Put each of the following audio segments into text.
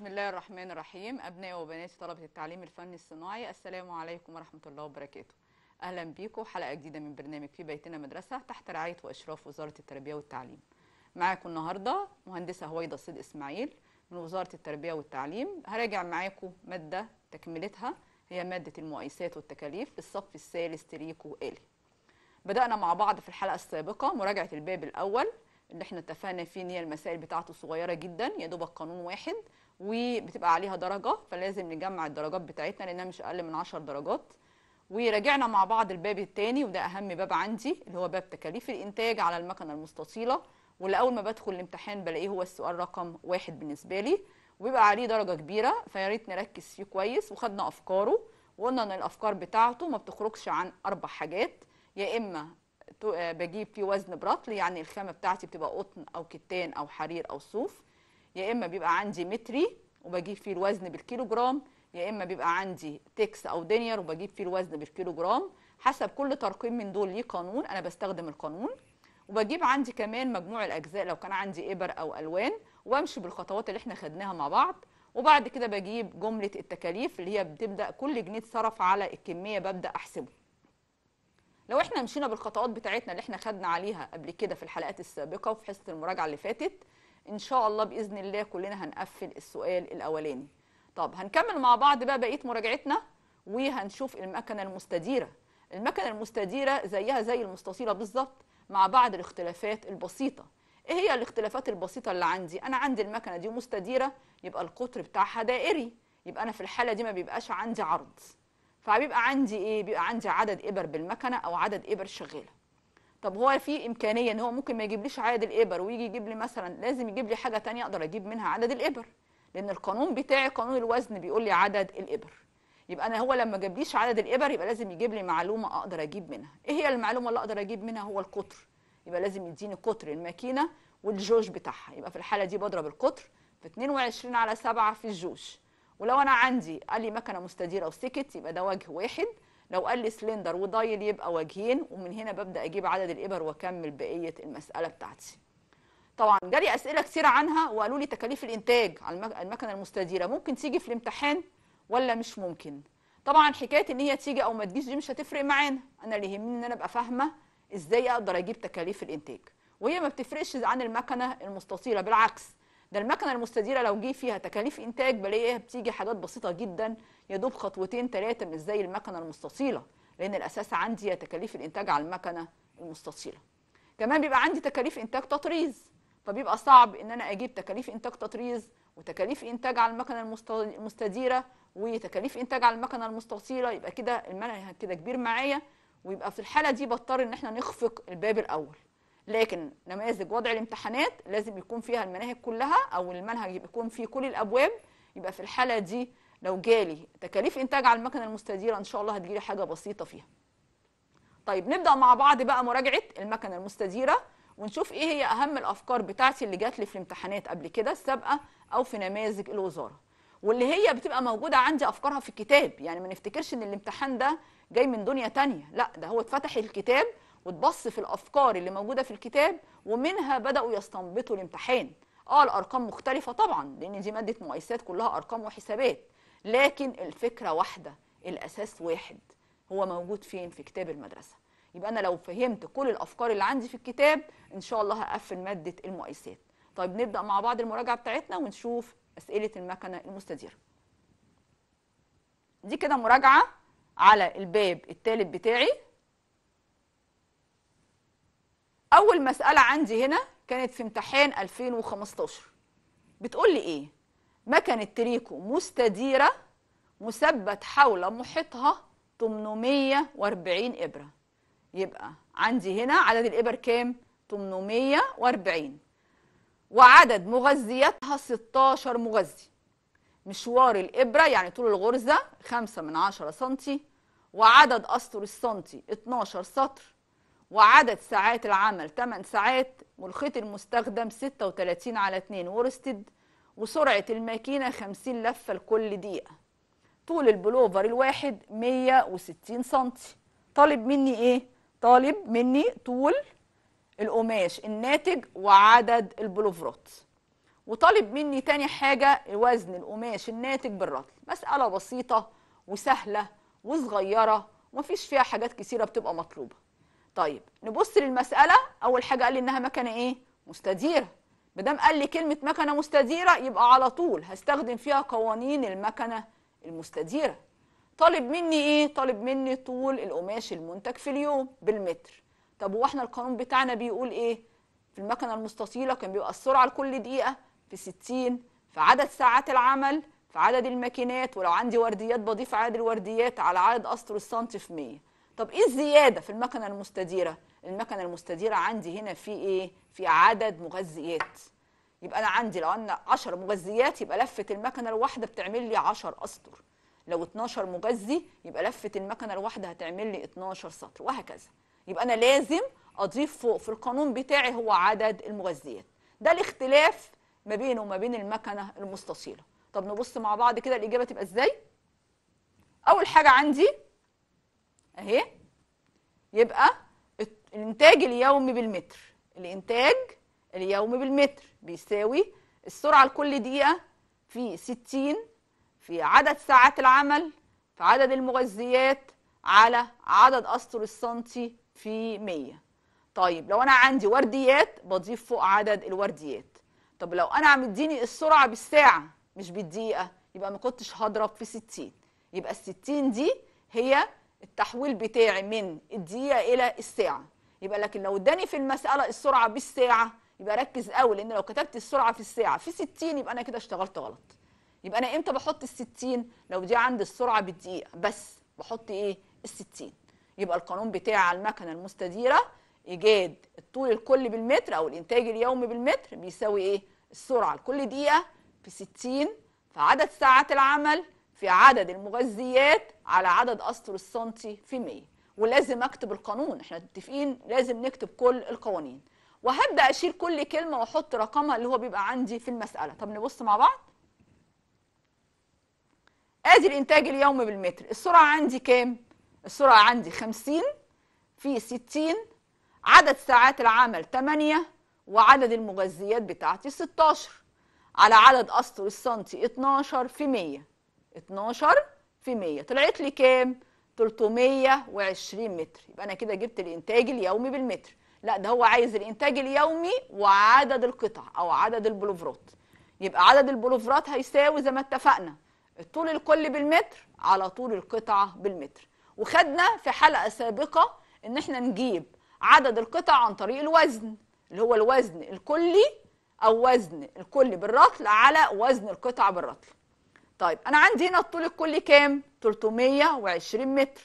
بسم الله الرحمن الرحيم أبناء وبنات طلبة التعليم الفني الصناعي السلام عليكم ورحمة الله وبركاته أهلا بيكم حلقة جديدة من برنامج في بيتنا مدرسة تحت رعاية وإشراف وزارة التربية والتعليم معاكم النهاردة مهندسة هويدا صيد إسماعيل من وزارة التربية والتعليم هراجع معاكم مادة تكملتها هي مادة المؤيسات والتكاليف الصف الثالث تريكو آلي بدأنا مع بعض في الحلقة السابقة مراجعة الباب الأول اللي احنا اتفقنا فيه ان هي المسائل بتاعته صغيره جدا يا دوبك قانون واحد وبتبقى عليها درجة فلازم نجمع الدرجات بتاعتنا لأنها مش أقل من 10 درجات وراجعنا مع بعض الباب الثاني وده أهم باب عندي اللي هو باب تكاليف الإنتاج على المكنة المستطيلة واللي أول ما بدخل الامتحان بلاقيه هو السؤال رقم واحد بالنسبة لي وبيبقى عليه درجة كبيرة فيا ريت نركز فيه كويس وخدنا أفكاره وقلنا إن الأفكار بتاعته ما بتخرجش عن أربع حاجات يا إما بجيب فيه وزن برطل يعني الخامة بتاعتي بتبقى قطن أو كتان أو حرير أو صوف يا اما بيبقى عندي متري وبجيب فيه الوزن بالكيلو جرام يا اما بيبقى عندي تكس او دينير وبجيب فيه الوزن بالكيلو جرام حسب كل ترقيم من دول ليه قانون انا بستخدم القانون وبجيب عندي كمان مجموع الاجزاء لو كان عندي ابر او الوان وامشي بالخطوات اللي احنا خدناها مع بعض وبعد كده بجيب جمله التكاليف اللي هي بتبدا كل جنيه اتصرف على الكميه ببدا احسبه لو احنا مشينا بالخطوات بتاعتنا اللي احنا خدنا عليها قبل كده في الحلقات السابقه وفي حصه المراجعه اللي فاتت ان شاء الله باذن الله كلنا هنقفل السؤال الاولاني طب هنكمل مع بعض بقى بقيه مراجعتنا وهنشوف المكنه المستديره المكنه المستديره زيها زي المستطيله بالظبط مع بعض الاختلافات البسيطه ايه هي الاختلافات البسيطه اللي عندي انا عندي المكنه دي مستديره يبقى القطر بتاعها دائري يبقى انا في الحاله دي ما بيبقاش عندي عرض فبيبقى عندي ايه بيبقى عندي عدد ابر بالمكنه او عدد ابر شغاله طب هو في امكانيه ان هو ممكن ما يجيبليش عدد الابر ويجي يجيب لي مثلا لازم يجيب لي حاجه ثانيه اقدر اجيب منها عدد الابر لان القانون بتاعي قانون الوزن بيقول لي عدد الابر يبقى انا هو لما جابليش عدد الابر يبقى لازم يجيب لي معلومه اقدر اجيب منها ايه هي المعلومه اللي اقدر اجيب منها هو القطر يبقى لازم يديني قطر الماكينه والجوج بتاعها يبقى في الحاله دي بضرب القطر في 22 على 7 في الجوج ولو انا عندي قال لي مكنه مستديره وسكت يبقى ده وجه واحد لو قال لي سلندر وضايل يبقى وجهين ومن هنا ببدا اجيب عدد الابر واكمل بقيه المساله بتاعتي طبعا جالي اسئله كثيره عنها وقالوا لي تكاليف الانتاج على المكنه المستديره ممكن تيجي في الامتحان ولا مش ممكن طبعا حكايه ان هي تيجي او ما تجيش دي مش هتفرق معانا انا اللي يهمني ان انا ابقى فاهمه ازاي اقدر اجيب تكاليف الانتاج وهي ما بتفرقش عن المكنه المستطيله بالعكس ده المكنه المستديره لو جه فيها تكاليف انتاج بلاقيها إيه، بتيجي حاجات بسيطه جدا يا دوب خطوتين ثلاثه مش زي المكنه المستطيله لان الاساس عندي هي تكاليف الانتاج على المكنه المستطيله كمان بيبقى عندي تكاليف انتاج تطريز فبيبقى صعب ان انا اجيب تكاليف انتاج تطريز وتكاليف انتاج على المكنه المستديره وتكاليف انتاج على المكنه المستطيله يبقى كده المنهج كده كبير معايا ويبقى في الحاله دي بضطر ان احنا نخفق الباب الاول لكن نماذج وضع الامتحانات لازم يكون فيها المناهج كلها او المنهج يكون فيه كل الابواب يبقى في الحاله دي لو جالي تكاليف انتاج على المكنه المستديره ان شاء الله هتجيلي حاجه بسيطه فيها طيب نبدا مع بعض بقى مراجعه المكنه المستديره ونشوف ايه هي اهم الافكار بتاعتي اللي جات لي في الامتحانات قبل كده السابقه او في نماذج الوزاره واللي هي بتبقى موجوده عندي افكارها في الكتاب يعني ما نفتكرش ان الامتحان ده جاي من دنيا تانية لا ده هو اتفتح الكتاب واتبص في الافكار اللي موجوده في الكتاب ومنها بداوا يستنبطوا الامتحان اه الارقام مختلفه طبعا لان دي ماده مؤسسات كلها ارقام وحسابات لكن الفكرة واحدة الأساس واحد هو موجود فين في كتاب المدرسة يبقى أنا لو فهمت كل الأفكار اللي عندي في الكتاب إن شاء الله هقفل مادة المؤيسات طيب نبدأ مع بعض المراجعة بتاعتنا ونشوف أسئلة المكنة المستديرة دي كده مراجعة على الباب التالت بتاعي أول مسألة عندي هنا كانت في امتحان 2015 بتقول لي إيه؟ مكنة تريكو مستديرة مثبت حول محيطها 840 إبرة يبقى عندي هنا عدد الإبر كام؟ 840 وعدد مغذياتها 16 مغذي مشوار الإبرة يعني طول الغرزة 5 من 10 سنتي وعدد أسطر السنتي 12 سطر وعدد ساعات العمل 8 ساعات والخيط المستخدم 36 على 2 ورستد وسرعة الماكينة 50 لفة لكل دقيقة طول البلوفر الواحد 160 سنتي طالب مني ايه؟ طالب مني طول القماش الناتج وعدد البلوفرات وطالب مني تاني حاجة وزن القماش الناتج بالرطل مسألة بسيطة وسهلة وصغيرة ومفيش فيها حاجات كثيرة بتبقى مطلوبة طيب نبص للمسألة أول حاجة قال لي إنها مكنة إيه؟ مستديرة ما دام قال لي كلمه مكنه مستديره يبقى على طول هستخدم فيها قوانين المكنه المستديره طالب مني ايه طالب مني طول القماش المنتج في اليوم بالمتر طب واحنا القانون بتاعنا بيقول ايه في المكنه المستطيله كان بيبقى السرعه لكل دقيقه في 60 في عدد ساعات العمل في عدد الماكينات ولو عندي ورديات بضيف عدد الورديات على عدد أسطر السنتي في 100 طب ايه الزياده في المكنه المستديره المكنه المستديره عندي هنا في ايه في عدد مغذيات يبقى انا عندي لو انا 10 مغذيات يبقى لفه المكنه الواحده بتعمل لي 10 اسطر لو 12 مغذي يبقى لفه المكنه الواحده هتعمل لي 12 سطر وهكذا يبقى انا لازم اضيف فوق في القانون بتاعي هو عدد المغذيات ده الاختلاف ما بينه وما بين المكنه المستطيله طب نبص مع بعض كده الاجابه تبقى ازاي اول حاجه عندي اهي يبقى الانتاج اليومي بالمتر الانتاج اليومي بالمتر بيساوي السرعه لكل دقيقه في 60 في عدد ساعات العمل في عدد المغذيات على عدد اسطر السنتي في 100 طيب لو انا عندي ورديات بضيف فوق عدد الورديات طب لو انا مديني السرعه بالساعه مش بالدقيقه يبقى ما كنتش هضرب في 60 يبقى ال 60 دي هي التحويل بتاعي من الدقيقه الى الساعه يبقى لكن لو اداني في المساله السرعه بالساعه يبقى ركز قوي لان لو كتبت السرعه في الساعه في 60 يبقى انا كده اشتغلت غلط يبقى انا امتى بحط ال 60 لو دي عندي السرعه بالدقيقه بس بحط ايه ال 60 يبقى القانون بتاعي على المكنه المستديره ايجاد الطول الكلي بالمتر او الانتاج اليومي بالمتر بيساوي ايه السرعه لكل دقيقه في 60 فعدد ساعات العمل في عدد المغذيات على عدد أسطر السنتي في 100 ولازم أكتب القانون احنا متفقين لازم نكتب كل القوانين وهبدأ أشيل كل كلمة وأحط رقمها اللي هو بيبقى عندي في المسألة طب نبص مع بعض ادي الانتاج اليومي بالمتر السرعه عندي كام السرعه عندي 50 في 60 عدد ساعات العمل 8 وعدد المغذيات بتاعتي 16 على عدد اسطر السنتي 12 في 100 12 في 100 طلعت لي كام 320 متر يبقى انا كده جبت الانتاج اليومي بالمتر لا ده هو عايز الانتاج اليومي وعدد القطع او عدد البلوفرات يبقى عدد البلوفرات هيساوي زي ما اتفقنا الطول الكلي بالمتر على طول القطعه بالمتر وخدنا في حلقه سابقه ان احنا نجيب عدد القطع عن طريق الوزن اللي هو الوزن الكلي او وزن الكلي بالرطل على وزن القطع بالرطل طيب انا عندي هنا الطول الكلي كام 320 متر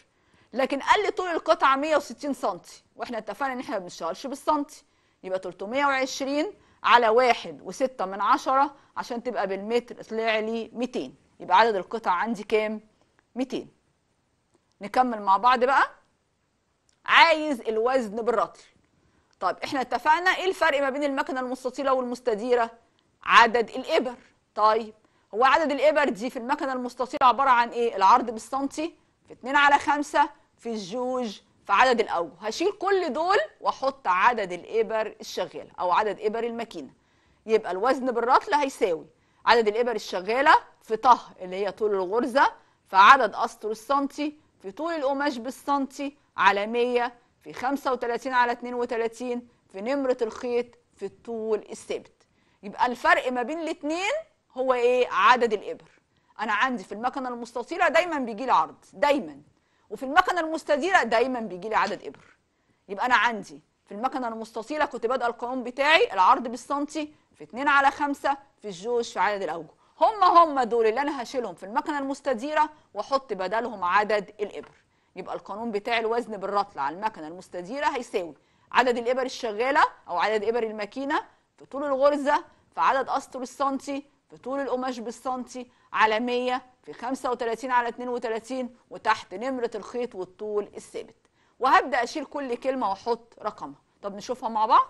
لكن قال لي طول القطعه 160 سم واحنا اتفقنا ان احنا ما بنشتغلش بالسنتي يبقى 320 على 1.6 من 10 عشان تبقى بالمتر طلع لي 200 يبقى عدد القطع عندي كام 200 نكمل مع بعض بقى عايز الوزن بالرطل طب احنا اتفقنا ايه الفرق ما بين المكنه المستطيله والمستديره عدد الابر طيب هو عدد الإبر دي في المكنة المستطيلة عبارة عن إيه؟ العرض بالسنتي في 2 على 5 في الجوج في عدد الأوجه هشيل كل دول وأحط عدد الإبر الشغالة أو عدد إبر الماكينة يبقى الوزن بالرطل هيساوي عدد الإبر الشغالة في طه اللي هي طول الغرزة في عدد أسطر السنتي في طول القماش بالسنتي على 100 في 35 على 32 في نمرة الخيط في الطول الثابت يبقى الفرق ما بين الاتنين هو ايه عدد الابر انا عندي في المكنه المستطيله دايما بيجي لي عرض دايما وفي المكنه المستديره دايما بيجي لي عدد ابر يبقى انا عندي في المكنه المستطيله كنت بادئ القانون بتاعي العرض بالسنتي في 2 على 5 في الجوش في عدد الاوجه هم هم دول اللي انا هشيلهم في المكنه المستديره واحط بدلهم عدد الابر يبقى القانون بتاع الوزن بالرطل على المكنه المستديره هيساوي عدد الابر الشغاله او عدد ابر الماكينه في طول الغرزه في عدد اسطر السنتي في طول القماش بالسنتي على 100 في 35 على 32 وتحت نمرة الخيط والطول الثابت وهبدأ أشيل كل كلمة وأحط رقمها طب نشوفها مع بعض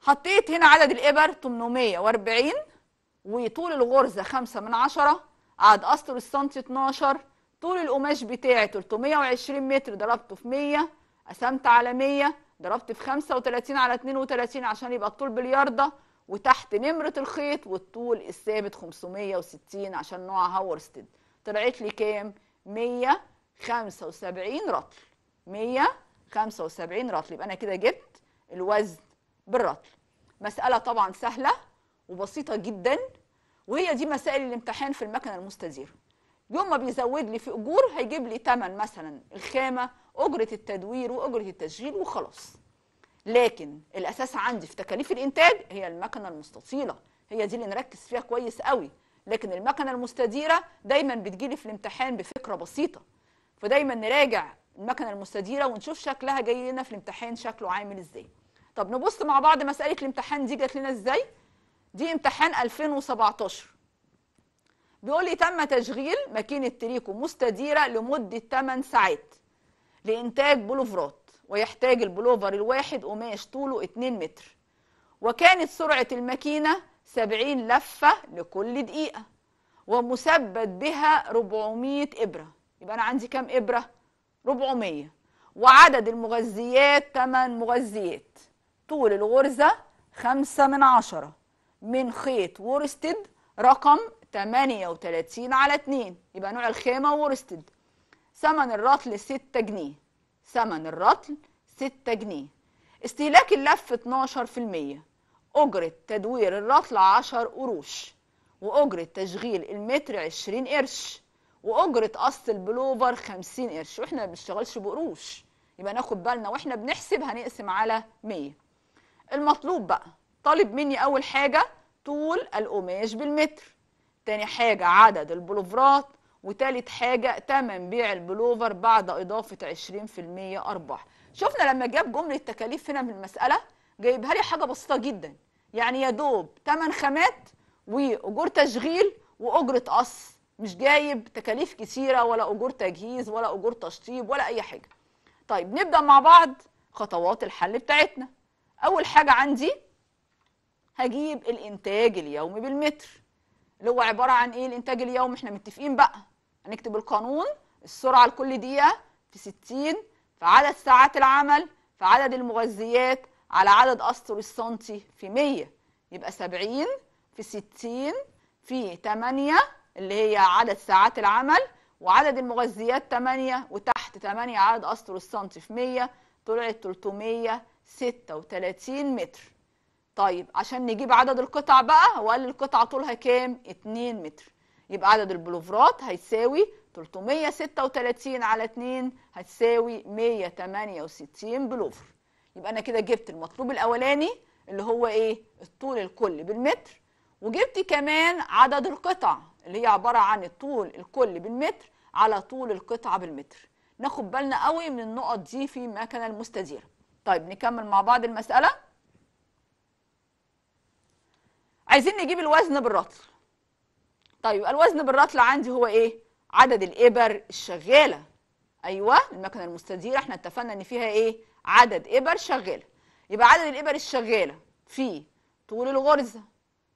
حطيت هنا عدد الإبر 840 وطول الغرزة 5 من 10 عاد أسطر السنتي 12 طول القماش بتاعي 320 متر ضربته في 100 قسمت على 100 ضربت في 35 على 32 عشان يبقى الطول بالياردة وتحت نمرة الخيط والطول الثابت 560 عشان نوع هاورستد طلعت لي كام 175 رطل 175 رطل يبقى انا كده جبت الوزن بالرطل مسألة طبعا سهلة وبسيطة جدا وهي دي مسائل الامتحان في المكنة المستديرة يوم ما بيزود لي في أجور هيجيب لي تمن مثلا الخامة أجرة التدوير وأجرة التشغيل وخلاص لكن الاساس عندي في تكاليف الانتاج هي المكنه المستطيله هي دي اللي نركز فيها كويس قوي لكن المكنه المستديره دايما بتجيلي في الامتحان بفكره بسيطه فدايما نراجع المكنه المستديره ونشوف شكلها جاي لنا في الامتحان شكله عامل ازاي طب نبص مع بعض مساله الامتحان دي جات لنا ازاي دي امتحان 2017 بيقول لي تم تشغيل ماكينه تريكو مستديره لمده 8 ساعات لانتاج بولوفرات ويحتاج البلوفر الواحد قماش طوله 2 متر وكانت سرعة الماكينة 70 لفة لكل دقيقة ومثبت بها 400 إبرة يبقى أنا عندي كام إبرة؟ 400 وعدد المغذيات 8 مغذيات طول الغرزة 5 من 10 من خيط وورستد رقم 38 على 2 يبقى نوع الخامة وورستد ثمن الرطل 6 جنيه ثمن الرطل 6 جنيه استهلاك اللف 12% أجرة تدوير الرطل 10 قروش وأجرة تشغيل المتر 20 قرش وأجرة قص البلوفر 50 قرش وإحنا ما بنشتغلش بقروش يبقى ناخد بالنا وإحنا بنحسب هنقسم على 100 المطلوب بقى طالب مني أول حاجة طول القماش بالمتر تاني حاجة عدد البلوفرات وتالت حاجة تمن بيع البلوفر بعد إضافة 20% أرباح شفنا لما جاب جملة تكاليف هنا من المسألة جايبها لي حاجة بسيطة جدا يعني يا دوب تمن خامات وأجور تشغيل وأجرة قص مش جايب تكاليف كثيرة ولا أجور تجهيز ولا أجور تشطيب ولا أي حاجة طيب نبدأ مع بعض خطوات الحل بتاعتنا أول حاجة عندي هجيب الإنتاج اليومي بالمتر اللي هو عبارة عن إيه الإنتاج اليومي إحنا متفقين بقى هنكتب القانون السرعة لكل دقيقة في 60 في عدد ساعات العمل في عدد المغذيات على عدد أسطر السنتي في 100 يبقى 70 في 60 في 8 اللي هي عدد ساعات العمل وعدد المغذيات 8 وتحت 8 عدد أسطر السنتي في 100 طلعت 336 متر طيب عشان نجيب عدد القطع بقى هو قال القطعة طولها كام؟ 2 متر يبقى عدد البلوفرات هيساوي 336 على 2 هتساوي 168 بلوفر يبقى انا كده جبت المطلوب الاولاني اللي هو ايه الطول الكل بالمتر وجبت كمان عدد القطع اللي هي عباره عن الطول الكل بالمتر على طول القطعه بالمتر ناخد بالنا قوي من النقط دي في مكنه المستديره طيب نكمل مع بعض المساله عايزين نجيب الوزن بالرطل طيب الوزن بالرطل عندي هو ايه عدد الابر الشغاله ايوه المكنه المستديره احنا اتفقنا ان فيها ايه عدد ابر شغاله يبقى عدد الابر الشغاله في طول الغرزه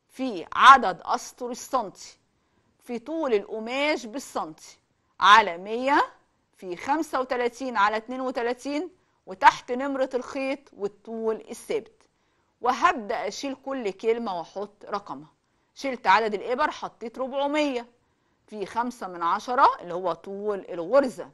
في عدد اسطر السنتي في طول القماش بالسنتي على 100 في 35 على 32 وتحت نمرة الخيط والطول الثابت وهبدأ أشيل كل كلمة وأحط رقمها شلت عدد الإبر حطيت 400 في 5 من 10 اللي هو طول الغرزة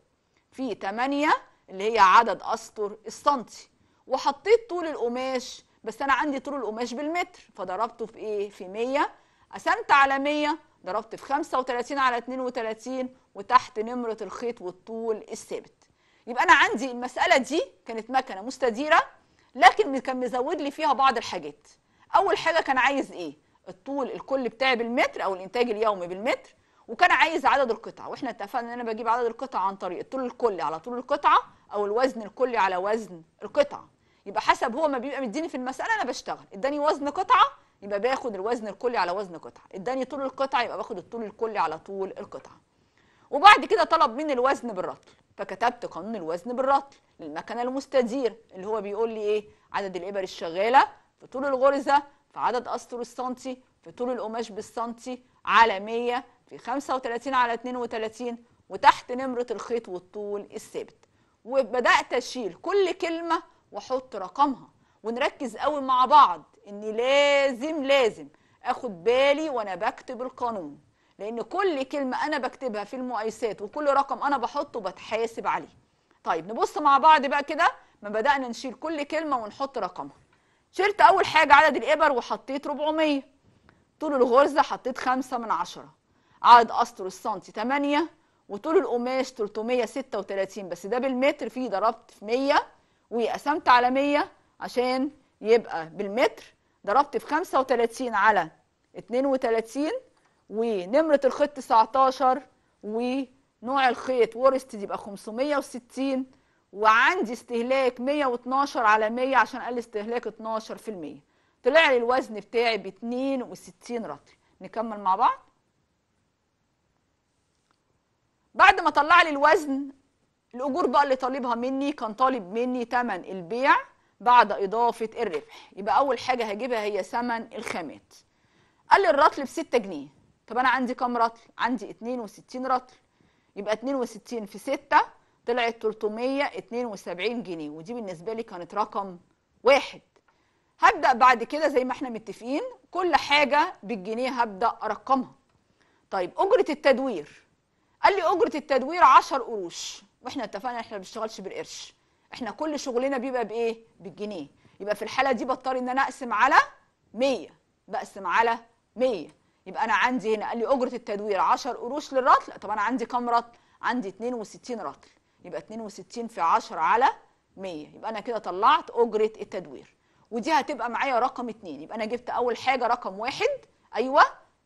في 8 اللي هي عدد أسطر السنتي وحطيت طول القماش بس أنا عندي طول القماش بالمتر فضربته في إيه؟ في 100 قسمت على 100 ضربت في 35 على 32 وتحت نمرة الخيط والطول الثابت يبقى أنا عندي المسألة دي كانت مكنة مستديرة لكن كان مزود لي فيها بعض الحاجات أول حاجة كان عايز إيه؟ الطول الكل بتاعي بالمتر او الانتاج اليومي بالمتر وكان عايز عدد القطع واحنا اتفقنا ان انا بجيب عدد القطع عن طريق الطول الكلي على طول القطعه او الوزن الكلي على وزن القطعه يبقى حسب هو ما بيبقى مديني في المساله انا بشتغل اداني وزن قطعه يبقى باخد الوزن الكلي على وزن قطعه اداني طول القطعه يبقى باخد الطول الكلي على طول القطعه وبعد كده طلب مني الوزن بالرطل فكتبت قانون الوزن بالرطل للمكنه المستدير اللي هو بيقول لي ايه عدد الابر الشغاله في طول الغرزه في عدد أسطر السنتي في طول القماش بالسنتي على 100 في 35 على 32 وتحت نمرة الخيط والطول الثابت وبدأت أشيل كل كلمة وأحط رقمها ونركز قوي مع بعض إني لازم لازم أخد بالي وأنا بكتب القانون لأن كل كلمة أنا بكتبها في المقايسات وكل رقم أنا بحطه بتحاسب عليه طيب نبص مع بعض بقى كده ما بدأنا نشيل كل كلمة ونحط رقمها شلت اول حاجه عدد الابر وحطيت 400 طول الغرزه حطيت 5 من 10 عدد اسطر السنتي 8 وطول القماش 336 بس ده بالمتر فيه ضربت في 100 وقسمت على 100 عشان يبقى بالمتر ضربت في 35 على 32 ونمرة الخيط 19 ونوع الخيط ورست يبقى 560 وعندي استهلاك 112 على 100 عشان قال استهلاك 12% طلع لي الوزن بتاعي ب 62 رطل نكمل مع بعض بعد ما طلع لي الوزن الاجور بقى اللي طالبها مني كان طالب مني ثمن البيع بعد اضافه الربح يبقى اول حاجه هجيبها هي ثمن الخامات قال لي الرطل ب 6 جنيه طب انا عندي كام رطل عندي 62 رطل يبقى 62 في 6 طلعت 372 جنيه ودي بالنسبه لي كانت رقم واحد هبدا بعد كده زي ما احنا متفقين كل حاجه بالجنيه هبدا ارقمها طيب اجره التدوير قال لي اجره التدوير 10 قروش واحنا اتفقنا احنا ما بنشتغلش بالقرش احنا كل شغلنا بيبقى بايه بالجنيه يبقى في الحاله دي بضطر ان انا اقسم على 100 بقسم على 100 يبقى انا عندي هنا قال لي اجره التدوير 10 قروش للرطل طب انا عندي كام رطل عندي 62 رطل يبقى 62 في 10 على 100 يبقى انا كده طلعت اجره التدوير ودي هتبقى معايا رقم 2 يبقى انا جبت اول حاجه رقم 1 ايوه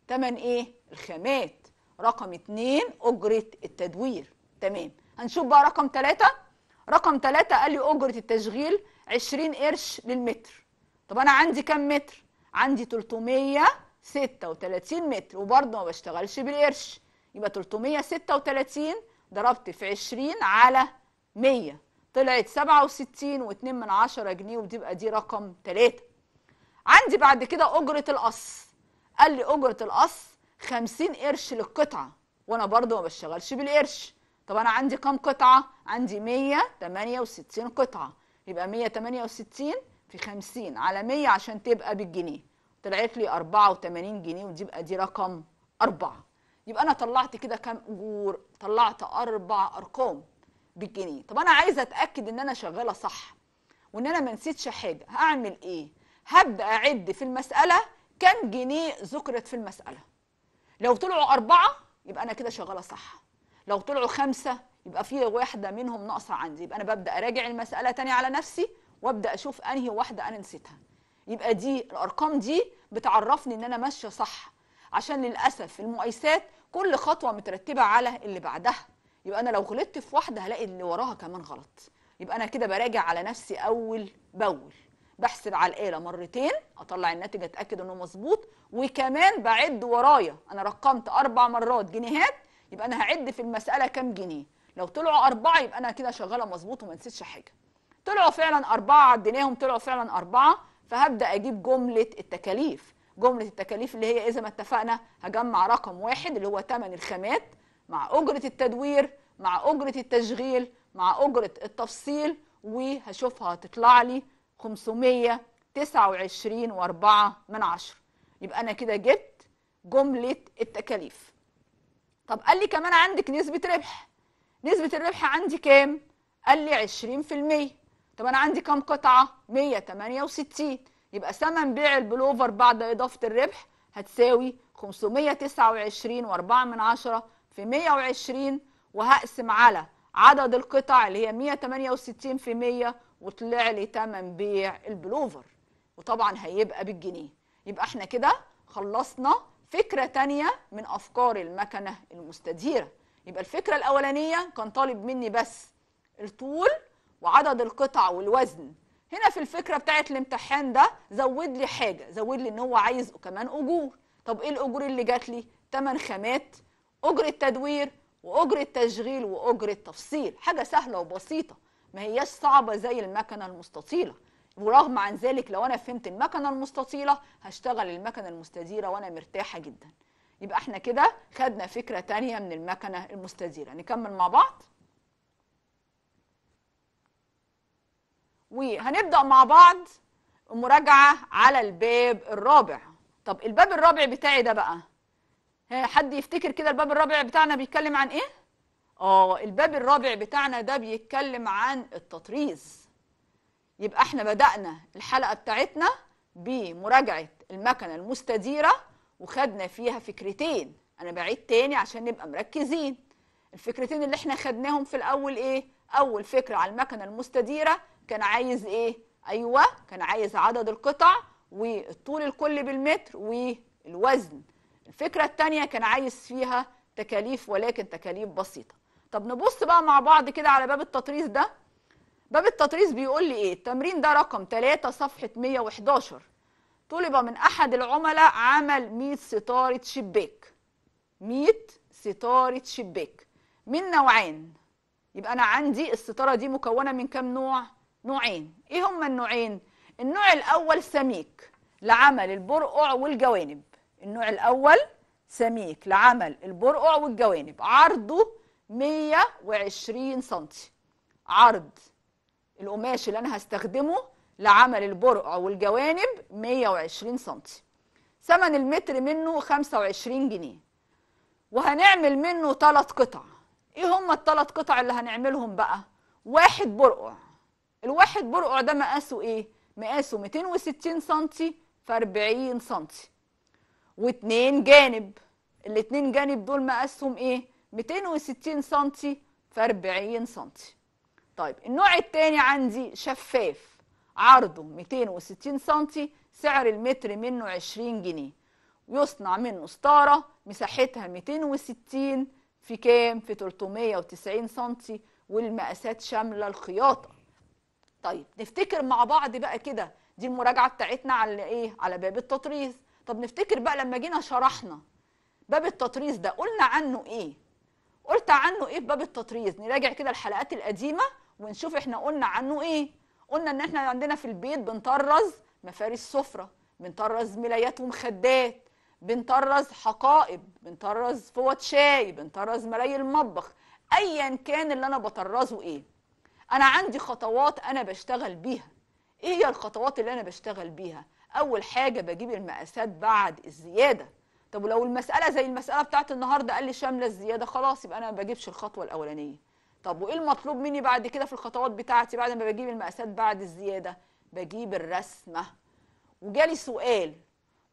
تمن ايه الخامات رقم 2 اجره التدوير تمام هنشوف بقى رقم 3 رقم 3 قال لي اجره التشغيل 20 قرش للمتر طب انا عندي كام متر عندي 336 متر وبرضه ما بشتغلش بالقرش يبقى 336 ضربت في 20 على 100 طلعت 67 و2 من 10 جنيه ودي وتبقى دي رقم 3 عندي بعد كده أجرة القص قال لي أجرة القص 50 قرش للقطعة وأنا برضو ما بشتغلش بالقرش طب أنا عندي كام قطعة؟ عندي 168 قطعة يبقى 168 في 50 على 100 عشان تبقى بالجنيه طلعت لي 84 جنيه ودي بقى دي رقم 4 يبقى انا طلعت كده كام اجور طلعت اربع ارقام بالجنيه طب انا عايزه اتاكد ان انا شغاله صح وان انا ما نسيتش حاجه هعمل ايه هبدا اعد في المساله كام جنيه ذكرت في المساله لو طلعوا اربعه يبقى انا كده شغاله صح لو طلعوا خمسه يبقى في واحده منهم ناقصه عندي يبقى انا ببدا اراجع المساله تاني على نفسي وابدا اشوف انهي واحده انا نسيتها يبقى دي الارقام دي بتعرفني ان انا ماشيه صح عشان للاسف المقايسات كل خطوه مترتبه على اللي بعدها يبقى انا لو غلطت في واحده هلاقي اللي وراها كمان غلط يبقى انا كده براجع على نفسي اول باول بحسب على الاله مرتين اطلع الناتج اتاكد انه مظبوط وكمان بعد ورايا انا رقمت اربع مرات جنيهات يبقى انا هعد في المساله كام جنيه لو طلعوا اربعه يبقى انا كده شغاله مظبوط وما نسيتش حاجه طلعوا فعلا اربعه عديناهم طلعوا فعلا اربعه فهبدا اجيب جمله التكاليف جمله التكاليف اللي هي اذا ما اتفقنا هجمع رقم واحد اللي هو تمن الخامات مع اجره التدوير مع اجره التشغيل مع اجره التفصيل وهشوفها تطلع لي 529.4 واربعة من عشر يبقى انا كده جبت جمله التكاليف طب قال لي كمان عندك نسبه ربح نسبه الربح عندي كام قال لي 20% طب انا عندي كام قطعه 168 يبقى ثمن بيع البلوفر بعد إضافة الربح هتساوي 529 وأربعة من عشرة في 120 وهقسم على عدد القطع اللي هي 168 في 100 وطلع لي ثمن بيع البلوفر وطبعا هيبقى بالجنيه يبقى احنا كده خلصنا فكرة تانية من أفكار المكنة المستديرة يبقى الفكرة الأولانية كان طالب مني بس الطول وعدد القطع والوزن هنا في الفكره بتاعت الامتحان ده زود لي حاجه زود لي ان هو عايز كمان اجور طب ايه الاجور اللي جات لي ثمان خامات اجر التدوير واجر التشغيل واجر التفصيل حاجه سهله وبسيطه ما هياش صعبه زي المكنه المستطيله ورغم عن ذلك لو انا فهمت المكنه المستطيله هشتغل المكنه المستديره وانا مرتاحه جدا يبقى احنا كده خدنا فكره تانية من المكنه المستديره نكمل مع بعض وهنبدأ مع بعض مراجعة على الباب الرابع طب الباب الرابع بتاعي ده بقى حد يفتكر كده الباب الرابع بتاعنا بيتكلم عن ايه؟ اه الباب الرابع بتاعنا ده بيتكلم عن التطريز يبقى احنا بدأنا الحلقة بتاعتنا بمراجعة المكنة المستديرة وخدنا فيها فكرتين انا بعيد تاني عشان نبقى مركزين الفكرتين اللي احنا خدناهم في الاول ايه؟ اول فكرة على المكنة المستديرة كان عايز ايه ايوه كان عايز عدد القطع والطول الكل بالمتر والوزن الفكره الثانيه كان عايز فيها تكاليف ولكن تكاليف بسيطه طب نبص بقى مع بعض كده على باب التطريز ده باب التطريز بيقول لي ايه التمرين ده رقم 3 صفحه 111 طلب من احد العملاء عمل 100 ستاره شباك 100 ستاره شباك من نوعين يبقى انا عندي الستاره دي مكونه من كام نوع نوعين ايه هما النوعين النوع الاول سميك لعمل البرقع والجوانب النوع الاول سميك لعمل البرقع والجوانب عرضه 120 سم عرض القماش اللي انا هستخدمه لعمل البرقع والجوانب 120 سم ثمن المتر منه 25 جنيه وهنعمل منه ثلاث قطع ايه هما الثلاث قطع اللي هنعملهم بقى واحد برقع الواحد برقع ده مقاسه ايه مقاسه 260 سم في 40 سم واتنين جانب الاتنين جانب دول مقاسهم ايه 260 سم في 40 سم طيب النوع التاني عندي شفاف عرضه 260 سم سعر المتر منه 20 جنيه ويصنع منه ستارة مساحتها 260 في كام في 390 سم والمقاسات شاملة الخياطة طيب نفتكر مع بعض بقى كده دي المراجعه بتاعتنا على ايه على باب التطريز طب نفتكر بقى لما جينا شرحنا باب التطريز ده قلنا عنه ايه قلت عنه ايه في باب التطريز نراجع كده الحلقات القديمه ونشوف احنا قلنا عنه ايه قلنا ان احنا عندنا في البيت بنطرز مفارش سفره بنطرز ملايات ومخدات بنطرز حقائب بنطرز فوط شاي بنطرز ملاي المطبخ ايا كان اللي انا بطرزه ايه انا عندي خطوات انا بشتغل بيها ايه هي الخطوات اللي انا بشتغل بيها اول حاجه بجيب المقاسات بعد الزياده طب ولو المساله زي المساله بتاعت النهارده قال لي شامله الزياده خلاص يبقى انا ما بجيبش الخطوه الاولانيه طب وايه المطلوب مني بعد كده في الخطوات بتاعتي بعد ما بجيب المقاسات بعد الزياده بجيب الرسمه وجالي سؤال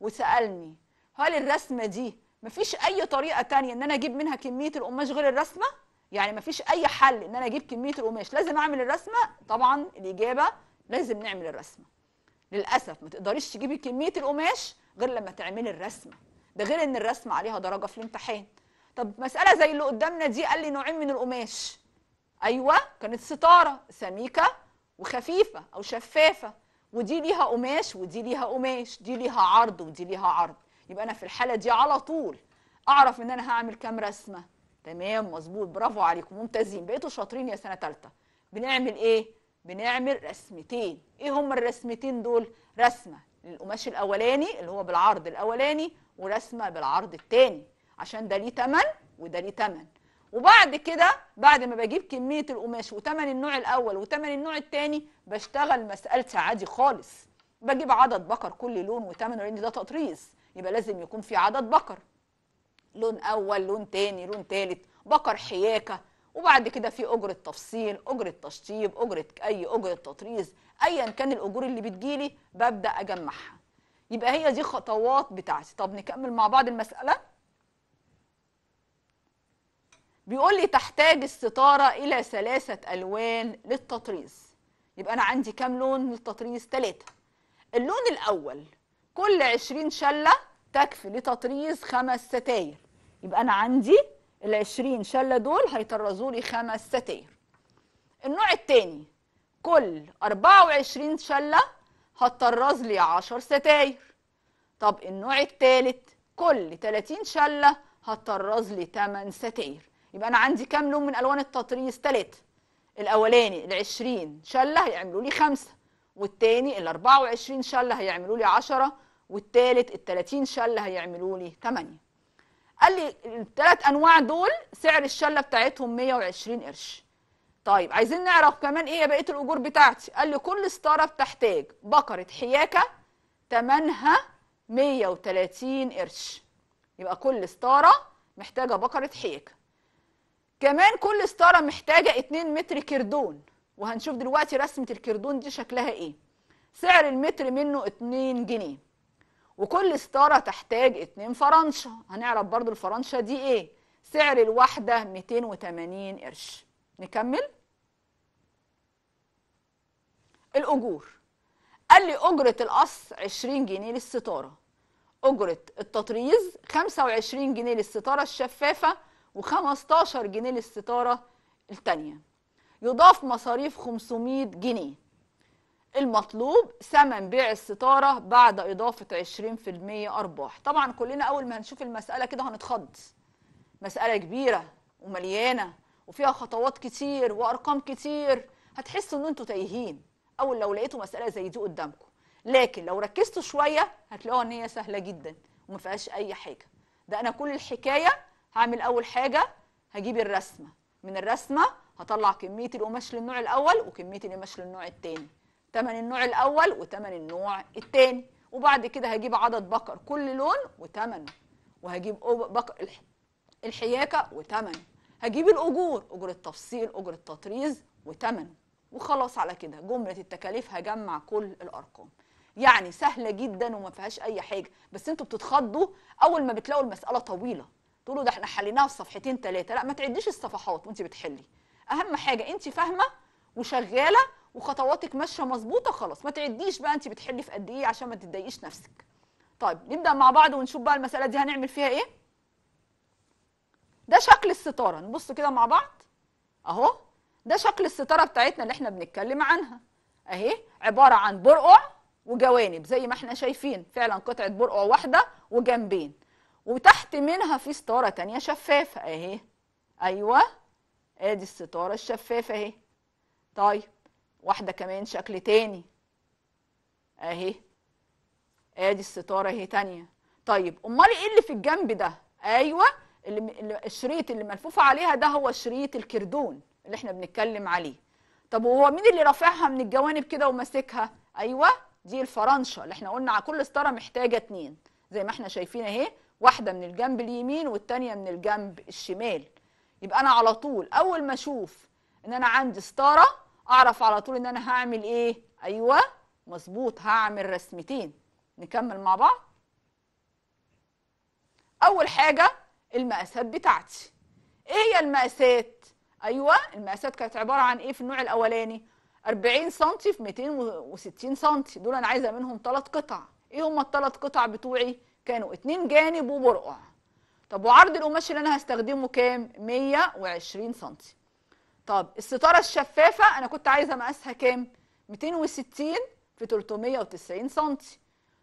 وسالني هل الرسمه دي مفيش اي طريقه تانية ان انا اجيب منها كميه القماش غير الرسمه يعني مفيش اي حل ان انا اجيب كميه القماش لازم اعمل الرسمه طبعا الاجابه لازم نعمل الرسمه للاسف ما تقدريش تجيبي كميه القماش غير لما تعملي الرسمه ده غير ان الرسمه عليها درجه في الامتحان طب مساله زي اللي قدامنا دي قال لي نوعين من القماش ايوه كانت ستاره سميكه وخفيفه او شفافه ودي ليها قماش ودي ليها قماش دي ليها عرض ودي ليها عرض يبقى انا في الحاله دي على طول اعرف ان انا هعمل كام رسمه تمام مظبوط برافو عليكم ممتازين بقيتوا شاطرين يا سنه ثالثه بنعمل ايه بنعمل رسمتين ايه هما الرسمتين دول رسمه للقماش الاولاني اللي هو بالعرض الاولاني ورسمه بالعرض الثاني عشان ده ليه ثمن وده ليه ثمن وبعد كده بعد ما بجيب كميه القماش وتمن النوع الاول وتمن النوع الثاني بشتغل مساله عادي خالص بجيب عدد بكر كل لون وثمن لان ده تطريز يبقى لازم يكون في عدد بكر لون اول لون تاني لون تالت بقر حياكه وبعد كده في اجره تفصيل اجره تشطيب اجره اي اجره تطريز ايا كان الاجور اللي بتجيلي ببدا اجمعها يبقى هي دي خطوات بتاعتي طب نكمل مع بعض المساله بيقول لي تحتاج الستاره الى ثلاثه الوان للتطريز يبقى انا عندي كام لون للتطريز ثلاثه اللون الاول كل 20 شله تكفي لتطريز خمس ستاير يبقى أنا عندي ال 20 شلة دول هيطرزوا لي خمس ستاير النوع التاني كل 24 شلة هتطرز لي 10 ستاير طب النوع التالت كل 30 شلة هتطرز لي 8 ستاير يبقى أنا عندي كام لون من ألوان التطريز؟ تلاتة الأولاني ال 20 شلة هيعملوا لي خمسة والتاني ال 24 شلة هيعملوا لي 10 والثالث ال 30 شله هيعملوا لي 8 قال لي الثلاث انواع دول سعر الشله بتاعتهم 120 قرش طيب عايزين نعرف كمان ايه بقيه الاجور بتاعتي قال لي كل ستاره بتحتاج بقره حياكه ثمنها 130 قرش يبقى كل ستاره محتاجه بقره حياكه كمان كل ستاره محتاجه 2 متر كردون وهنشوف دلوقتي رسمه الكردون دي شكلها ايه سعر المتر منه 2 جنيه وكل ستاره تحتاج اتنين فرنشه هنعرف برضو الفرنشه دي ايه سعر الواحده 280 قرش نكمل الاجور قال لي اجره القص 20 جنيه للستاره اجره التطريز 25 جنيه للستاره الشفافه و15 جنيه للستاره الثانيه يضاف مصاريف 500 جنيه المطلوب ثمن بيع الستارة بعد إضافة 20% أرباح طبعا كلنا أول ما هنشوف المسألة كده هنتخض مسألة كبيرة ومليانة وفيها خطوات كتير وأرقام كتير هتحسوا إن أنتوا تايهين أول لو لقيتوا مسألة زي دي قدامكم لكن لو ركزتوا شوية هتلاقوها إن هي سهلة جدا وما فيهاش أي حاجة ده أنا كل الحكاية هعمل أول حاجة هجيب الرسمة من الرسمة هطلع كمية القماش للنوع الأول وكمية القماش للنوع الثاني تمن النوع الاول وتمن النوع الثاني وبعد كده هجيب عدد بقر كل لون وتمنه وهجيب بقر الحياكه وتمنه هجيب الاجور اجور التفصيل اجور التطريز وتمنه وخلاص على كده جمله التكاليف هجمع كل الارقام يعني سهله جدا وما فيهاش اي حاجه بس انتوا بتتخضوا اول ما بتلاقوا المساله طويله تقولوا ده احنا حليناها في صفحتين ثلاثه لا ما تعديش الصفحات وانت بتحلي اهم حاجه انت فاهمه وشغاله وخطواتك ماشيه مظبوطه خلاص ما تعديش بقى انت بتحلي في قد ايه عشان ما تضايقيش نفسك طيب نبدا مع بعض ونشوف بقى المساله دي هنعمل فيها ايه ده شكل الستاره نبص كده مع بعض اهو ده شكل الستاره بتاعتنا اللي احنا بنتكلم عنها اهي عباره عن برقع وجوانب زي ما احنا شايفين فعلا قطعه برقع واحده وجنبين وتحت منها في ستاره تانية شفافه اهي ايوه ادي الستاره الشفافه اهي طيب واحدة كمان شكل تاني اهي ادي الستارة اهي تانية طيب امال ايه اللي في الجنب ده ايوه اللي الشريط اللي ملفوفة عليها ده هو شريط الكردون اللي احنا بنتكلم عليه طب وهو مين اللي رافعها من الجوانب كده وماسكها ايوه دي الفرنشه اللي احنا قلنا على كل ستاره محتاجه اتنين زي ما احنا شايفين اهي واحده من الجنب اليمين والتانيه من الجنب الشمال يبقى انا على طول اول ما اشوف ان انا عندي ستاره اعرف على طول ان انا هعمل ايه ايوه مظبوط هعمل رسمتين نكمل مع بعض اول حاجه المقاسات بتاعتي ايه هي المقاسات ايوه المقاسات كانت عباره عن ايه في النوع الاولاني 40 سم في 260 سم دول انا عايزه منهم ثلاث قطع ايه هما الثلاث قطع بتوعي كانوا اتنين جانب وبرقع طب وعرض القماش اللي انا هستخدمه كام 120 سم طب الستاره الشفافه انا كنت عايزه مقاسها كام 260 في 390 سم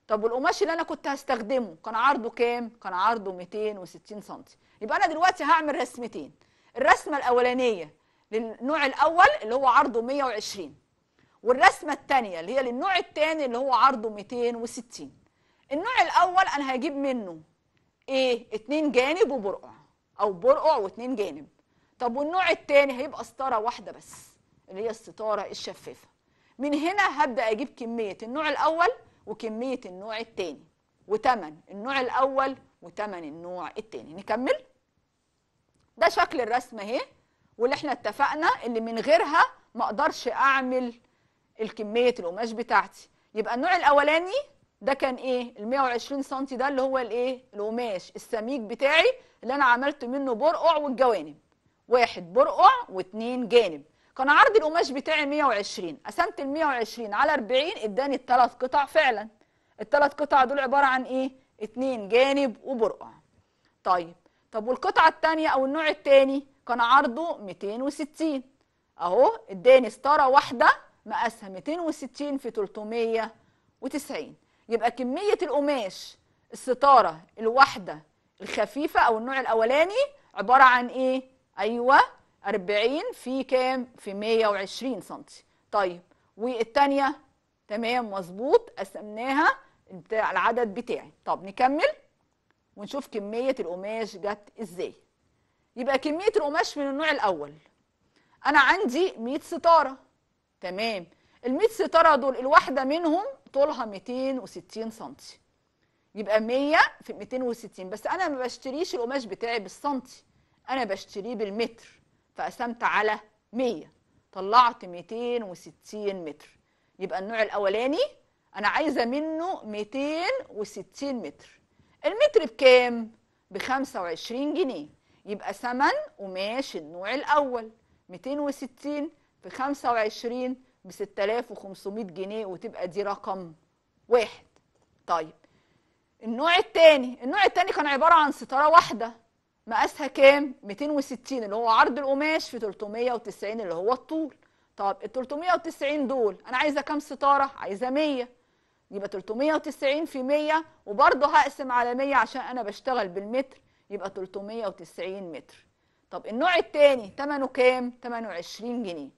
طب والقماش اللي انا كنت هستخدمه كان عرضه كام كان عرضه 260 سم يبقى انا دلوقتي هعمل رسمتين الرسمه الاولانيه للنوع الاول اللي هو عرضه 120 والرسمه الثانيه اللي هي للنوع الثاني اللي هو عرضه 260 النوع الاول انا هجيب منه ايه اتنين جانب وبرقع او برقع واتنين جانب طب والنوع الثاني هيبقى ستاره واحده بس اللي هي الستاره الشفافه من هنا هبدا اجيب كميه النوع الاول وكميه النوع الثاني وتمن النوع الاول وتمن النوع الثاني نكمل ده شكل الرسمه اهي واللي احنا اتفقنا اللي من غيرها ما اقدرش اعمل الكميه القماش بتاعتي يبقى النوع الاولاني ده كان ايه ال 120 سم ده اللي هو الايه القماش السميك بتاعي اللي انا عملت منه برقع والجوانب واحد برقع واتنين جانب كان عرض القماش بتاعي 120 قسمت ال 120 على 40 اداني الثلاث قطع فعلا الثلاث قطع دول عباره عن ايه اتنين جانب وبرقع طيب طب والقطعه الثانيه او النوع الثاني كان عرضه 260 اهو اداني ستاره واحده مقاسها 260 في 390 يبقى كميه القماش الستاره الواحده الخفيفه او النوع الاولاني عباره عن ايه ايوه 40 في كام في 120 سم طيب والثانيه تمام مظبوط قسمناها بتاع العدد بتاعي طب نكمل ونشوف كميه القماش جت ازاي يبقى كميه القماش من النوع الاول انا عندي 100 ستاره تمام ال 100 ستاره دول الواحده منهم طولها 260 سم يبقى 100 في 260 بس انا ما بشتريش القماش بتاعي بالسنتي انا بشتريه بالمتر فقسمت على 100 طلعت 260 متر يبقى النوع الاولاني انا عايزه منه 260 متر المتر بكام ب 25 جنيه يبقى ثمن قماش النوع الاول 260 في 25 ب 6500 جنيه وتبقى دي رقم واحد طيب النوع الثاني النوع الثاني كان عباره عن ستاره واحده مقاسها كام 260 اللي هو عرض القماش في 390 اللي هو الطول طب ال 390 دول انا عايزه كام ستاره عايزه 100 يبقى 390 في 100 وبرضه هقسم على 100 عشان انا بشتغل بالمتر يبقى 390 متر طب النوع الثاني ثمنه كام ثمنه 20 جنيه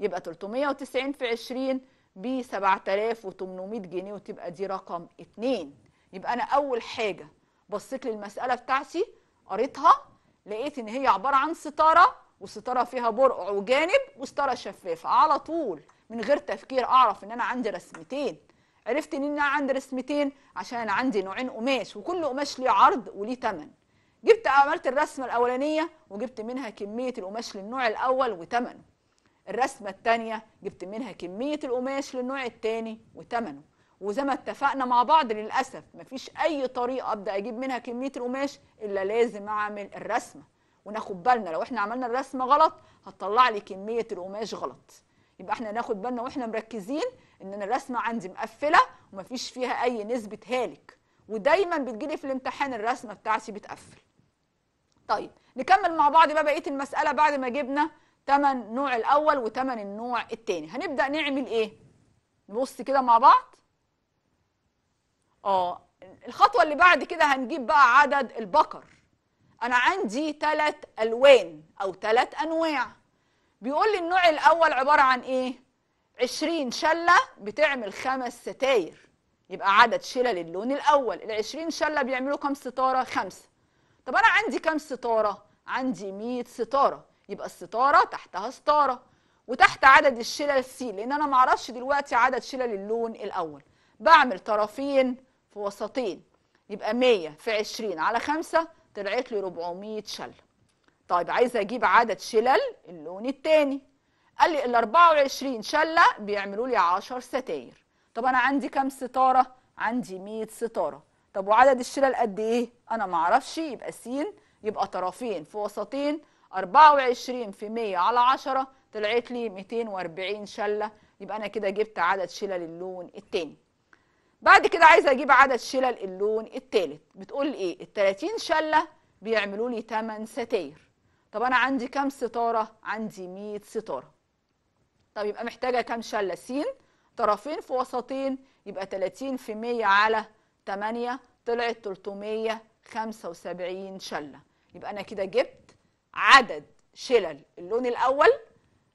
يبقى 390 في 20 ب 7800 جنيه وتبقى دي رقم 2 يبقى انا اول حاجه بصيت للمساله بتاعتي قريتها لقيت ان هي عباره عن ستاره وستاره فيها برقع وجانب وستاره شفافه على طول من غير تفكير اعرف ان انا عندي رسمتين عرفت ان انا عندي رسمتين عشان انا عندي نوعين قماش وكل قماش ليه عرض وليه تمن جبت عملت الرسمه الاولانيه وجبت منها كميه القماش للنوع الاول وتمنه الرسمه الثانيه جبت منها كميه القماش للنوع الثاني وتمنه وزي ما اتفقنا مع بعض للاسف مفيش اي طريقه ابدا اجيب منها كميه القماش الا لازم اعمل الرسمه وناخد بالنا لو احنا عملنا الرسمه غلط هتطلع لي كميه القماش غلط يبقى احنا ناخد بالنا واحنا مركزين ان انا الرسمه عندي مقفله ومفيش فيها اي نسبه هالك ودايما بتجيلي في الامتحان الرسمه بتاعتي بتقفل طيب نكمل مع بعض بقى بقيه المساله بعد ما جبنا تمن نوع الاول وتمن النوع الثاني هنبدا نعمل ايه نبص كده مع بعض اه الخطوه اللي بعد كده هنجيب بقى عدد البقر انا عندي ثلاث الوان او ثلاث انواع بيقول لي النوع الاول عباره عن ايه عشرين شله بتعمل خمس ستاير يبقى عدد شلل اللون الاول ال شله بيعملوا كام ستاره خمسه طب انا عندي كام ستاره عندي مية ستاره يبقى الستاره تحتها ستاره وتحت عدد الشلل سي لان انا معرفش دلوقتي عدد شلل اللون الاول بعمل طرفين في وسطين يبقى 100 في 20 على 5 طلعت لي 400 شلة طيب عايزة أجيب عدد شلل اللون التاني قال لي ال 24 شلة بيعملوا لي 10 ستاير طب أنا عندي كام ستارة؟ عندي 100 ستارة طب وعدد الشلل قد إيه؟ أنا معرفش يبقى س يبقى طرفين في وسطين 24 في 100 على 10 طلعت لي 240 شلة يبقى أنا كده جبت عدد شلل اللون التاني بعد كده عايزه اجيب عدد شلل اللون الثالث بتقول ايه ال 30 شله بيعملوا لي 8 ستاير طب انا عندي كام ستاره عندي 100 ستاره طب يبقى محتاجه كام شله س طرفين في وسطين يبقى 30 في 100 على 8 طلعت 375 شله يبقى انا كده جبت عدد شلل اللون الاول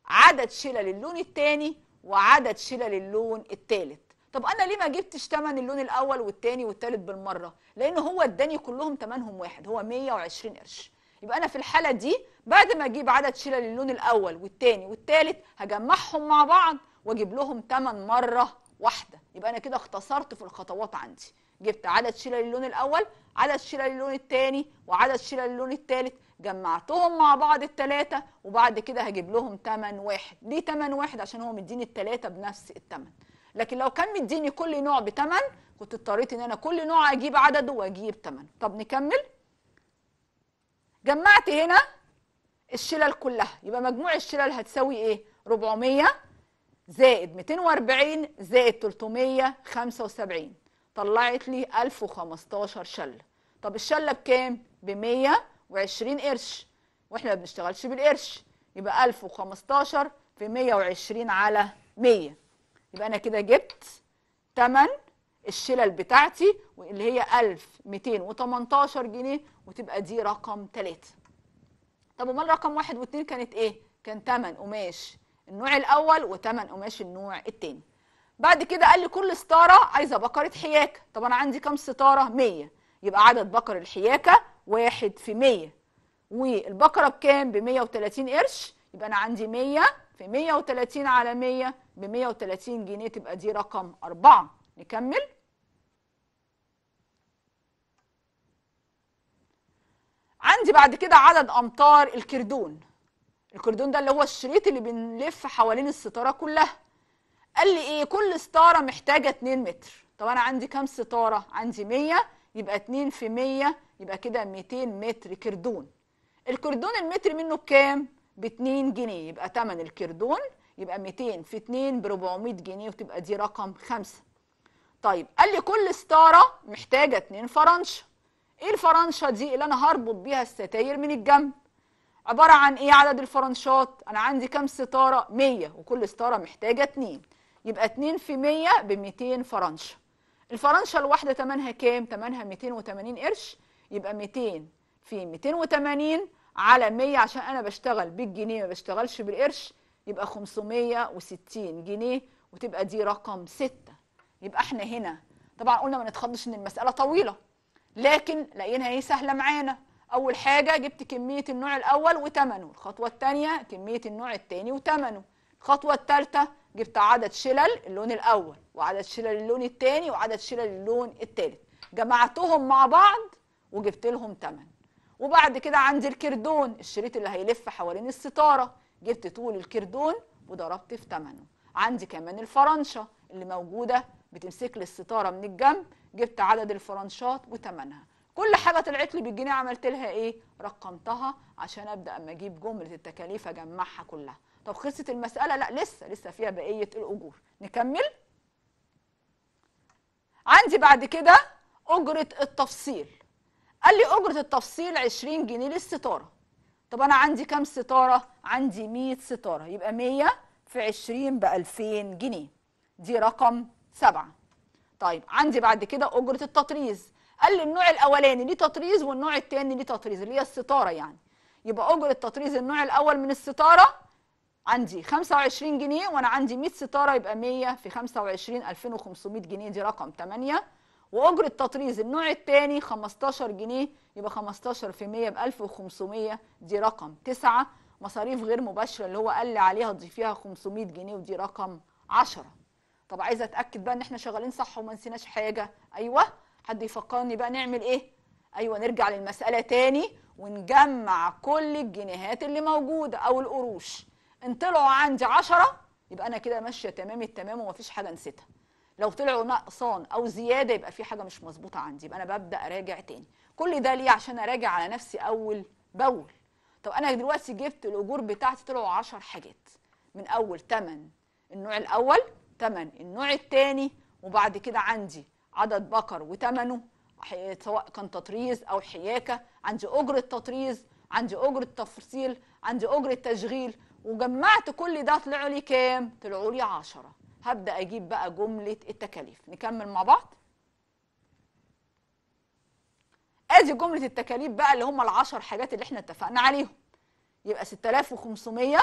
عدد شلل اللون الثاني وعدد شلل اللون الثالث طب انا ليه ما جبتش ثمن اللون الاول والثاني والثالث بالمره لان هو اداني كلهم ثمنهم واحد هو 120 قرش يبقى انا في الحاله دي بعد ما اجيب عدد شلل اللون الاول والثاني والثالث هجمعهم مع بعض واجيب لهم ثمن مره واحده يبقى انا كده اختصرت في الخطوات عندي جبت عدد شلل اللون الاول عدد شلل اللون الثاني وعدد شلل اللون الثالث جمعتهم مع بعض الثلاثه وبعد كده هجيب لهم ثمن واحد ليه ثمن واحد عشان هو مديني الثلاثه بنفس الثمن لكن لو كان مديني كل نوع بتمن كنت اضطريت ان انا كل نوع اجيب عدده واجيب تمنه طب نكمل جمعت هنا الشلل كلها يبقى مجموع الشلل هتساوي ايه 400 زائد 240 زائد 375 طلعت لي 1015 شله طب الشله بكام ب 120 قرش واحنا ما بنشتغلش بالقرش يبقى 1015 في 120 على 100 يبقى انا كده جبت تمن الشلل بتاعتي اللي هي 1218 جنيه وتبقى دي رقم 3 طب امال رقم واحد 2 كانت ايه؟ كان تمن قماش النوع الاول وتمن قماش النوع الثاني. بعد كده قال لي كل ستاره عايزه بقره حياكه، طب انا عندي كام ستاره؟ 100 يبقى عدد بقر الحياكه 1 في 100 والبقره بكام؟ ب 130 قرش يبقى انا عندي 100 في 130 على 100 ب 130 جنيه تبقى دي رقم 4 نكمل عندي بعد كده عدد امتار الكردون الكردون ده اللي هو الشريط اللي بنلف حوالين الستاره كلها قال لي ايه كل ستاره محتاجه 2 متر طب انا عندي كام ستاره عندي 100 يبقى 2 في 100 يبقى كده 200 متر كردون الكردون المتر منه بكام ب 2 جنيه يبقى ثمن الكردون يبقى 200 في 2 ب 400 جنيه وتبقى دي رقم 5 طيب قال لي كل ستاره محتاجه 2 فرنشه ايه الفرنشه دي اللي انا هربط بيها الستاير من الجنب عباره عن ايه عدد الفرنشات انا عندي كام ستاره 100 وكل ستاره محتاجه 2 يبقى 2 في 100 ب 200 فرنشه الفرنشه الواحده ثمنها كام ثمنها 280 قرش يبقى 200 في 280 على 100 عشان انا بشتغل بالجنيه ما بشتغلش بالقرش يبقى 560 جنيه وتبقى دي رقم 6 يبقى احنا هنا طبعا قلنا ما نتخضش ان المساله طويله لكن لقيناها ايه سهله معانا اول حاجه جبت كميه النوع الاول وثمنه الخطوه الثانيه كميه النوع الثاني وثمنه الخطوه الثالثه جبت عدد شلل اللون الاول وعدد شلل اللون الثاني وعدد شلل اللون الثالث جمعتهم مع بعض وجبت لهم ثمن وبعد كده عندي الكردون الشريط اللي هيلف حوالين الستاره جبت طول الكردون وضربت في ثمنه عندي كمان الفرنشه اللي موجوده بتمسك لي الستاره من الجنب جبت عدد الفرنشات وثمنها كل حاجه طلعت لي بالجنيه عملت لها ايه رقمتها عشان ابدا اما اجيب جمله التكاليف اجمعها كلها طب خلصت المساله لا لسه لسه فيها بقيه الاجور نكمل عندي بعد كده اجره التفصيل قال لي اجره التفصيل 20 جنيه للستاره طب انا عندي كام ستاره عندي 100 ستاره يبقى 100 في 20 ب 2000 جنيه دي رقم سبعة طيب عندي بعد كده اجره التطريز قال لي النوع الاولاني ليه تطريز والنوع الثاني ليه تطريز اللي هي الستاره يعني يبقى اجره تطريز النوع الاول من الستاره عندي 25 جنيه وانا عندي 100 ستاره يبقى 100 في 25 2500 جنيه دي رقم 8 واجر التطريز النوع الثاني 15 جنيه يبقى 15 في 100 ب 1500 دي رقم 9 مصاريف غير مباشره اللي هو قال لي عليها تضيفيها 500 جنيه ودي رقم 10 طب عايزه اتاكد بقى ان احنا شغالين صح وما نسيناش حاجه ايوه حد يفكرني بقى نعمل ايه ايوه نرجع للمساله تاني ونجمع كل الجنيهات اللي موجوده او القروش ان طلعوا عندي 10 يبقى انا كده ماشيه تمام التمام ومفيش حاجه نسيتها لو طلعوا نقصان او زياده يبقى في حاجه مش مظبوطه عندي يبقى انا ببدا اراجع تاني كل ده ليه عشان اراجع على نفسي اول باول طب انا دلوقتي جبت الاجور بتاعتي طلعوا 10 حاجات من اول 8 النوع الاول 8 النوع الثاني وبعد كده عندي عدد بقر وثمنه سواء كان تطريز او حياكه عندي اجره تطريز عندي اجره تفصيل عندي اجره تشغيل وجمعت كل ده طلعوا لي كام طلعوا لي 10 هبدا اجيب بقى جمله التكاليف نكمل مع بعض ادي جمله التكاليف بقى اللي هم العشر حاجات اللي احنا اتفقنا عليهم يبقى 6500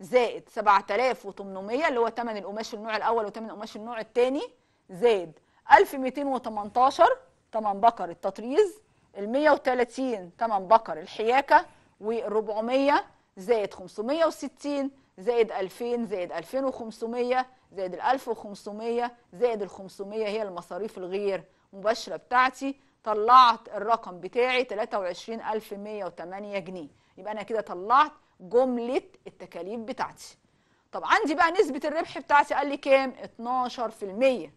زائد 7800 اللي هو ثمن القماش النوع الاول وثمن القماش النوع الثاني زائد 1218 ثمن بكر التطريز ال 130 ثمن بكر الحياكه و 400 زائد 560 زائد 2000 زائد 2500 زائد ال 1500 زائد ال 500 هي المصاريف الغير مباشرة بتاعتي طلعت الرقم بتاعي 23108 جنيه يبقى أنا كده طلعت جملة التكاليف بتاعتي طب عندي بقى نسبة الربح بتاعتي قال لي كام 12%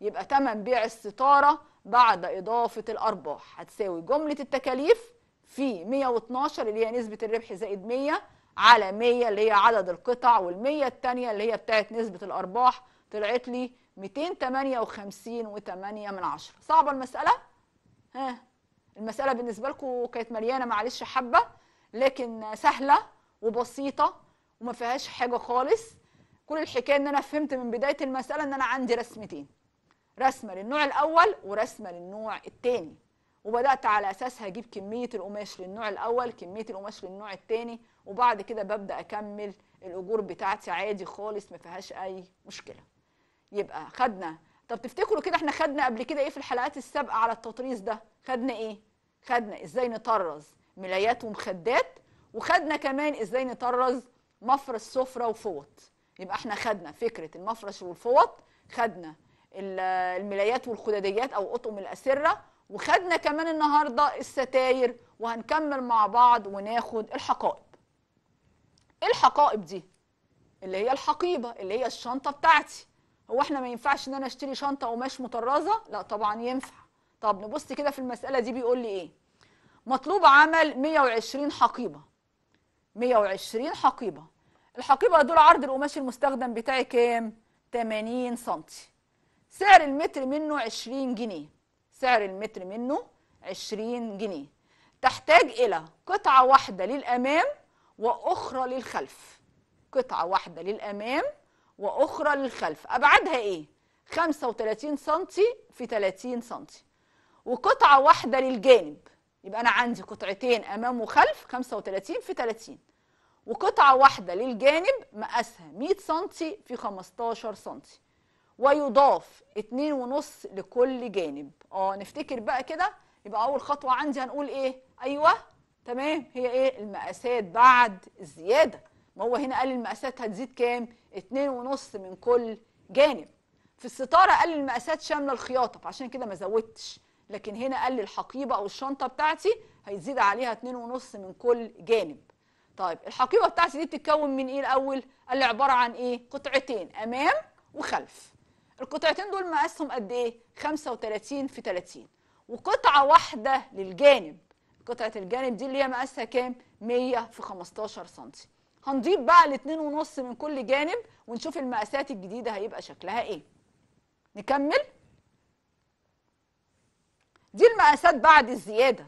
يبقى تمن بيع الستارة بعد إضافة الأرباح هتساوي جملة التكاليف في 112 اللي هي نسبة الربح زائد 100 على 100 اللي هي عدد القطع وال100 الثانيه اللي هي بتاعت نسبه الارباح طلعت لي 258.8 صعبه المساله ها المساله بالنسبه لكم كانت مليانه معلش حبه لكن سهله وبسيطه وما فيهاش حاجه خالص كل الحكايه ان انا فهمت من بدايه المساله ان انا عندي رسمتين رسمه للنوع الاول ورسمه للنوع الثاني وبدات على اساسها اجيب كميه القماش للنوع الاول كميه القماش للنوع الثاني وبعد كده ببدا اكمل الاجور بتاعتي عادي خالص ما فيهاش اي مشكله يبقى خدنا طب تفتكروا كده احنا خدنا قبل كده ايه في الحلقات السابقه على التطريز ده خدنا ايه خدنا ازاي نطرز ملايات ومخدات وخدنا كمان ازاي نطرز مفرش سفره وفوط يبقى احنا خدنا فكره المفرش والفوط خدنا الملايات والخداديات او اطقم الاسره وخدنا كمان النهاردة الستاير وهنكمل مع بعض وناخد الحقائب إيه الحقائب دي اللي هي الحقيبة اللي هي الشنطة بتاعتي هو احنا ما ينفعش ان انا اشتري شنطة قماش مطرزة لا طبعا ينفع طب نبص كده في المسألة دي بيقول لي ايه مطلوب عمل 120 حقيبة 120 حقيبة الحقيبة دول عرض القماش المستخدم بتاعي كام 80 سنتي سعر المتر منه 20 جنيه سعر المتر منه 20 جنيه تحتاج إلى قطعة واحدة للأمام وأخرى للخلف قطعة واحدة للأمام وأخرى للخلف أبعادها إيه؟ 35 سنتي في 30 سنتي وقطعة واحدة للجانب يبقى أنا عندي قطعتين أمام وخلف 35 في 30 وقطعة واحدة للجانب مقاسها 100 سنتي في 15 سنتي ويضاف 2.5 لكل جانب اه نفتكر بقى كده يبقى اول خطوه عندي هنقول ايه ايوه تمام هي ايه المقاسات بعد الزياده ما هو هنا قال المقاسات هتزيد كام 2.5 من كل جانب في الستاره قال المقاسات شامله الخياطه فعشان كده ما زودتش لكن هنا قال لي الحقيبه او الشنطه بتاعتي هيزيد عليها 2.5 من كل جانب طيب الحقيبه بتاعتي دي بتتكون من ايه الاول قال لي عباره عن ايه قطعتين امام وخلف القطعتين دول مقاسهم قد ايه 35 في 30 وقطعه واحده للجانب قطعه الجانب دي اللي هي مقاسها كام 100 في 15 سم هنضيف بقى الاتنين ونص من كل جانب ونشوف المقاسات الجديده هيبقى شكلها ايه نكمل دي المقاسات بعد الزياده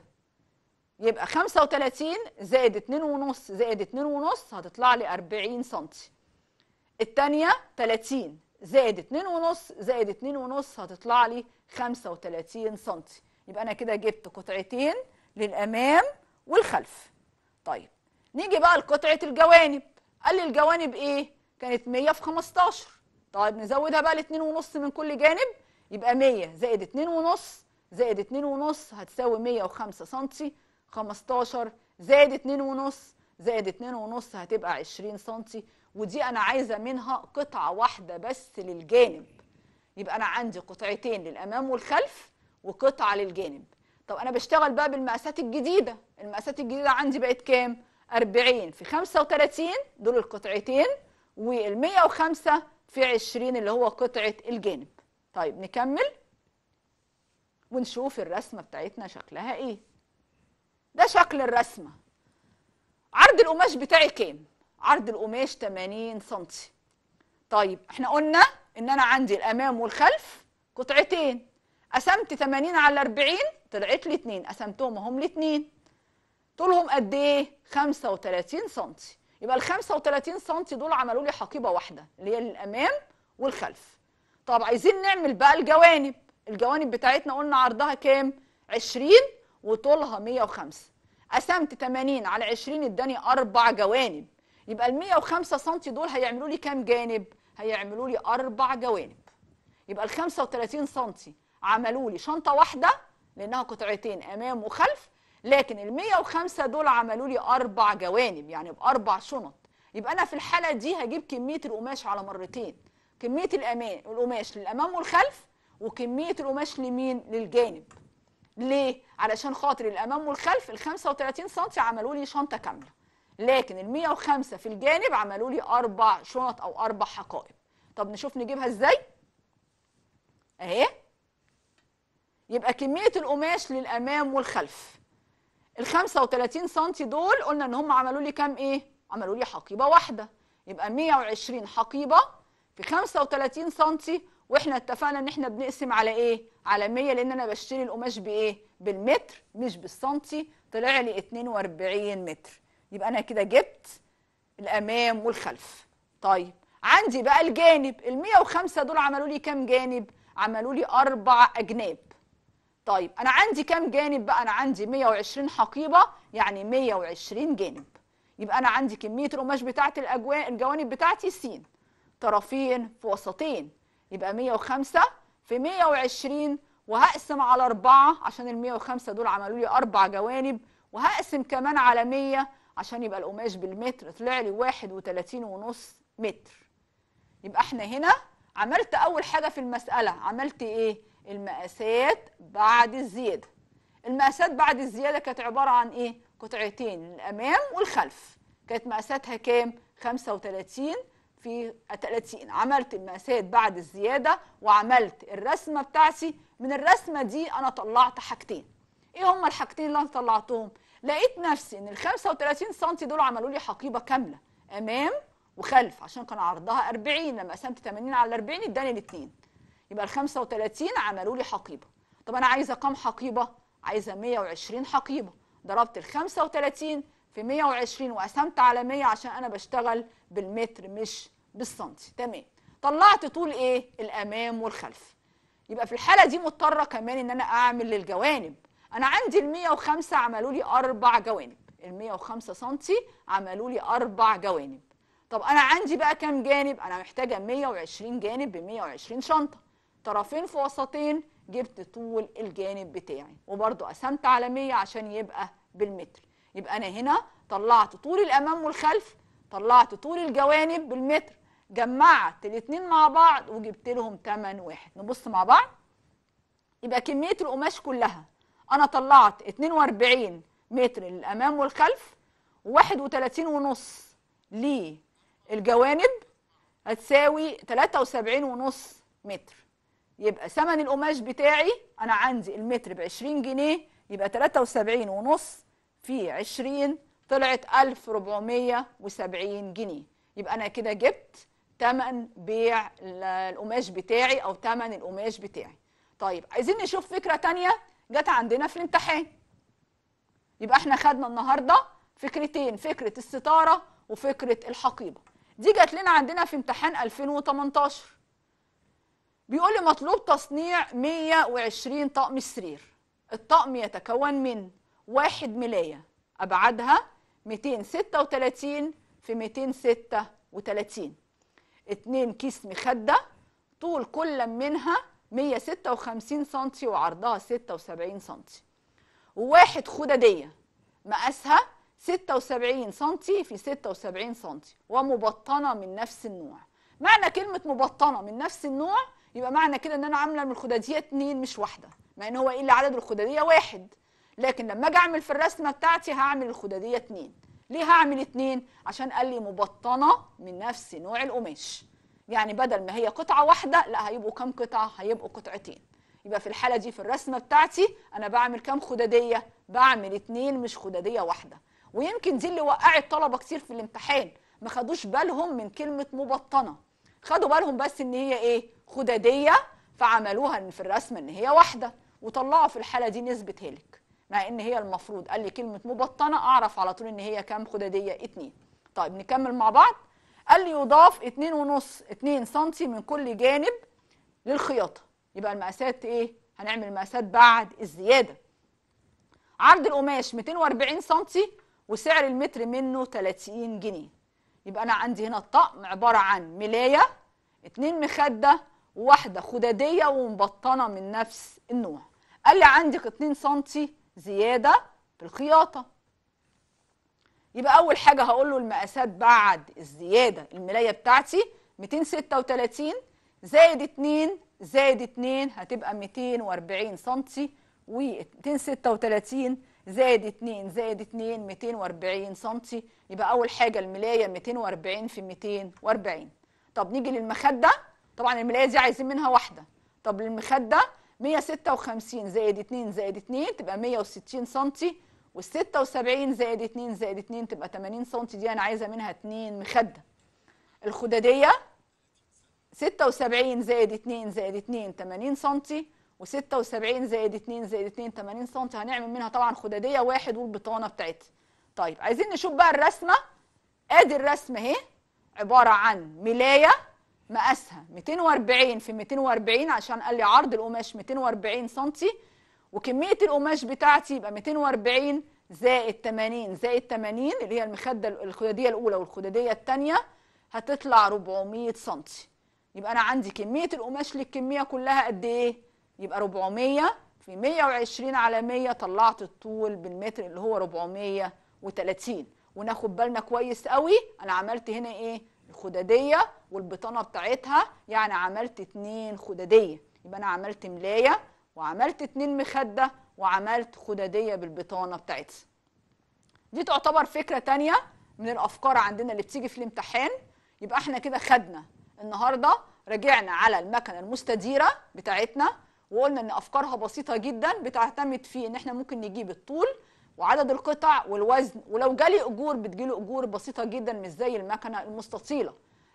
يبقى 35 زائد 2.5 زائد 2.5 هتطلع لي 40 سم الثانيه 30 زائد 2.5 زائد 2.5 هتطلع لي 35 سم يبقى انا كده جبت قطعتين للامام والخلف طيب نيجي بقى لقطعه الجوانب قال لي الجوانب ايه كانت 100 في 15 طيب نزودها بقى ل 2.5 من كل جانب يبقى 100 زائد 2.5 زائد 2.5 هتساوي 105 سم 15 زائد 2.5 زائد 2.5 هتبقى 20 سم ودي انا عايزه منها قطعه واحده بس للجانب يبقى انا عندي قطعتين للامام والخلف وقطعه للجانب طب انا بشتغل بقى بالمقاسات الجديده المقاسات الجديده عندي بقت كام 40 في 35 دول القطعتين وال105 في 20 اللي هو قطعه الجانب طيب نكمل ونشوف الرسمه بتاعتنا شكلها ايه ده شكل الرسمه عرض القماش بتاعي كام عرض القماش 80 سم طيب احنا قلنا ان انا عندي الامام والخلف قطعتين قسمت 80 على 40 طلعت لي 2 قسمتهم هم لاتنين طولهم قد ايه 35 سم يبقى ال 35 سم دول عملوا لي حقيبه واحده اللي هي الامام والخلف طب عايزين نعمل بقى الجوانب الجوانب بتاعتنا قلنا عرضها كام 20 وطولها 105 قسمت 80 على 20 اداني اربع جوانب يبقى ال 105 سم دول هيعملوا لي كام جانب؟ هيعملوا لي أربع جوانب. يبقى ال 35 سم عملوا لي شنطة واحدة لأنها قطعتين أمام وخلف لكن ال 105 دول عملوا لي أربع جوانب يعني بأربع شنط. يبقى أنا في الحالة دي هجيب كمية القماش على مرتين. كمية الأمان القماش للأمام والخلف وكمية القماش لمين؟ للجانب. ليه؟ علشان خاطر الأمام والخلف ال 35 سم عملوا لي شنطة كاملة. لكن ال 105 في الجانب عملوا لي اربع شنط او اربع حقائب طب نشوف نجيبها ازاي اهي يبقى كميه القماش للامام والخلف ال 35 سم دول قلنا ان هم عملوا لي كام ايه عملوا لي حقيبه واحده يبقى 120 حقيبه في 35 سم واحنا اتفقنا ان احنا بنقسم على ايه على 100 لان انا بشتري القماش بايه بالمتر مش بالسنتي طلع لي 42 متر يبقى انا كده جبت الامام والخلف طيب عندي بقى الجانب ال 105 دول عملوا لي كام جانب عملوا لي اربع اجناب طيب انا عندي كام جانب بقى انا عندي 120 حقيبه يعني 120 جانب يبقى انا عندي كميه القماش بتاعه الاجوان الجوانب بتاعتي س طرفين في وسطين يبقى 105 في 120 وهقسم على 4 عشان ال 105 دول عملوا لي اربع جوانب وهقسم كمان على 100 عشان يبقى القماش بالمتر طلع لي 31 ونص متر يبقى احنا هنا عملت اول حاجه في المساله عملت ايه المقاسات بعد الزياده المقاسات بعد الزياده كانت عباره عن ايه قطعتين الامام والخلف كانت مقاساتها كام 35 في 30 عملت المقاسات بعد الزياده وعملت الرسمه بتاعتي من الرسمه دي انا طلعت حاجتين ايه هما الحاجتين اللي انا طلعتهم لقيت نفسي ان ال 35 سم دول عملوا لي حقيبه كامله امام وخلف عشان كان عرضها 40 لما قسمت 80 على 40 اداني الاثنين يبقى ال 35 عملوا لي حقيبه طب انا عايزه كام حقيبه عايزه 120 حقيبه ضربت ال 35 في 120 وقسمت على 100 عشان انا بشتغل بالمتر مش بالسنتي تمام طلعت طول ايه الامام والخلف يبقى في الحاله دي مضطره كمان ان انا اعمل للجوانب انا عندي ال 105 عملوا لي اربع جوانب ال 105 سنتي عملوا لي اربع جوانب طب انا عندي بقى كام جانب انا محتاجه 120 جانب ب 120 شنطه طرفين في وسطين جبت طول الجانب بتاعي وبرده قسمت على 100 عشان يبقى بالمتر يبقى انا هنا طلعت طول الامام والخلف طلعت طول الجوانب بالمتر جمعت الاثنين مع بعض وجبت لهم تمن واحد نبص مع بعض يبقى كميه القماش كلها انا طلعت 42 متر للامام والخلف و31 ونص للجوانب هتساوي 73 ونص متر يبقى ثمن القماش بتاعي انا عندي المتر ب 20 جنيه يبقى 73 ونص في 20 طلعت 1470 جنيه يبقى انا كده جبت تمن بيع القماش بتاعي او تمن القماش بتاعي طيب عايزين نشوف فكره ثانيه جت عندنا في الامتحان يبقى احنا خدنا النهارده فكرتين فكره الستاره وفكره الحقيبه دي جت لنا عندنا في امتحان 2018 بيقول لي مطلوب تصنيع 120 طقم سرير الطقم يتكون من واحد ملاية أبعادها 236 في 236 2 كيس مخدة طول كل منها 156 سم وعرضها 76 سم وواحد خدديه مقاسها 76 سم في 76 سم ومبطنه من نفس النوع معنى كلمه مبطنه من نفس النوع يبقى معنى كده ان انا عامله من الخدديه اتنين مش واحده مع ان هو ايه اللي عدد الخدديه واحد لكن لما اجي اعمل في الرسمه بتاعتي هعمل الخدديه اتنين ليه هعمل اتنين عشان قال لي مبطنه من نفس نوع القماش يعني بدل ما هي قطعة واحدة لا هيبقوا كم قطعة هيبقوا قطعتين يبقى في الحالة دي في الرسمة بتاعتي أنا بعمل كم خدادية بعمل اتنين مش خدادية واحدة ويمكن دي اللي وقعت طلبة كتير في الامتحان ما خدوش بالهم من كلمة مبطنة خدوا بالهم بس ان هي ايه خدادية فعملوها في الرسمة ان هي واحدة وطلعوا في الحالة دي نسبة هلك مع ان هي المفروض قال لي كلمة مبطنة اعرف على طول ان هي كام خدادية اتنين طيب نكمل مع بعض قال لي يضاف 2.5 2 سم من كل جانب للخياطه يبقى المقاسات ايه هنعمل مقاسات بعد الزياده عرض القماش 240 سم وسعر المتر منه 30 جنيه يبقى انا عندي هنا الطقم عباره عن ملايه اتنين مخده وواحده خداديه ومبطنه من نفس النوع قال لي عندك 2 سم زياده في الخياطه يبقى اول حاجه هقول له المقاسات بعد الزياده الملايه بتاعتي 236 زائد 2 زائد 2 هتبقى 240 سم و 236 زائد 2 زائد 2 240 سم يبقى اول حاجه الملايه 240 في 240 طب نيجي للمخده طبعا الملايه دي عايزين منها واحده طب للمخده 156 زائد 2 زائد 2 تبقى 160 سم وال76 زائد 2 زائد 2 تبقى 80 سم دي انا عايزه منها 2 مخده الخداديه 76 زائد 2 زائد 2 80 سم و76 زائد 2 زائد 2 80 سم هنعمل منها طبعا خداديه واحد والبطانه بتاعتها طيب عايزين نشوف بقى الرسمه ادي الرسمه اهي عباره عن ملايه مقاسها 240 في 240 عشان قال لي عرض القماش 240 سم وكميه القماش بتاعتي يبقى 240 زائد 80 زائد 80 اللي هي المخده الخداديه الاولى والخداديه الثانيه هتطلع 400 سنتي يبقى انا عندي كميه القماش للكميه كلها قد ايه يبقى 400 في 120 على 100 طلعت الطول بالمتر اللي هو 430 وناخد بالنا كويس قوي انا عملت هنا ايه الخداديه والبطانه بتاعتها يعني عملت اتنين خداديه يبقى انا عملت ملايه وعملت اتنين مخدة وعملت خدادية بالبطانة بتاعتها دي تعتبر فكرة تانية من الأفكار عندنا اللي بتيجي في الامتحان يبقى احنا كده خدنا النهاردة رجعنا على المكنة المستديرة بتاعتنا وقلنا ان افكارها بسيطة جدا بتعتمد في ان احنا ممكن نجيب الطول وعدد القطع والوزن ولو جالي اجور بتجيله اجور بسيطة جدا مش زي المكنة المستطيلة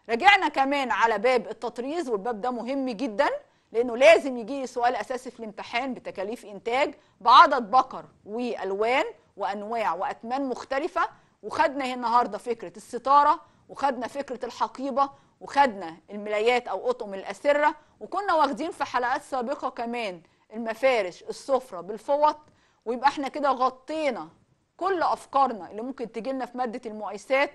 رجعنا كمان على باب التطريز والباب ده مهم جدا لانه لازم يجي سؤال اساسي في الامتحان بتكاليف انتاج بعدد بقر والوان وانواع واتمان مختلفه وخدنا هي النهارده فكره الستاره وخدنا فكره الحقيبه وخدنا الملايات او قطم الاسره وكنا واخدين في حلقات سابقه كمان المفارش السفره بالفوط ويبقى احنا كده غطينا كل افكارنا اللي ممكن تجي لنا في ماده المؤيسات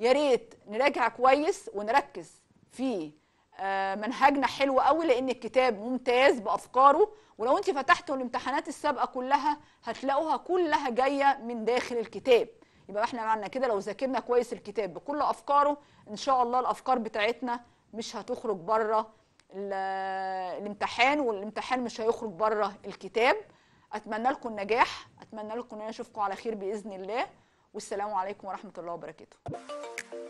يا ريت نراجع كويس ونركز في آه، منهجنا حلو قوي لان الكتاب ممتاز بافكاره ولو انت فتحتوا الامتحانات السابقه كلها هتلاقوها كلها جايه من داخل الكتاب يبقى احنا معنى كده لو ذاكرنا كويس الكتاب بكل افكاره ان شاء الله الافكار بتاعتنا مش هتخرج بره الامتحان والامتحان مش هيخرج بره الكتاب اتمنى لكم النجاح اتمنى لكم ان انا اشوفكم على خير باذن الله والسلام عليكم ورحمه الله وبركاته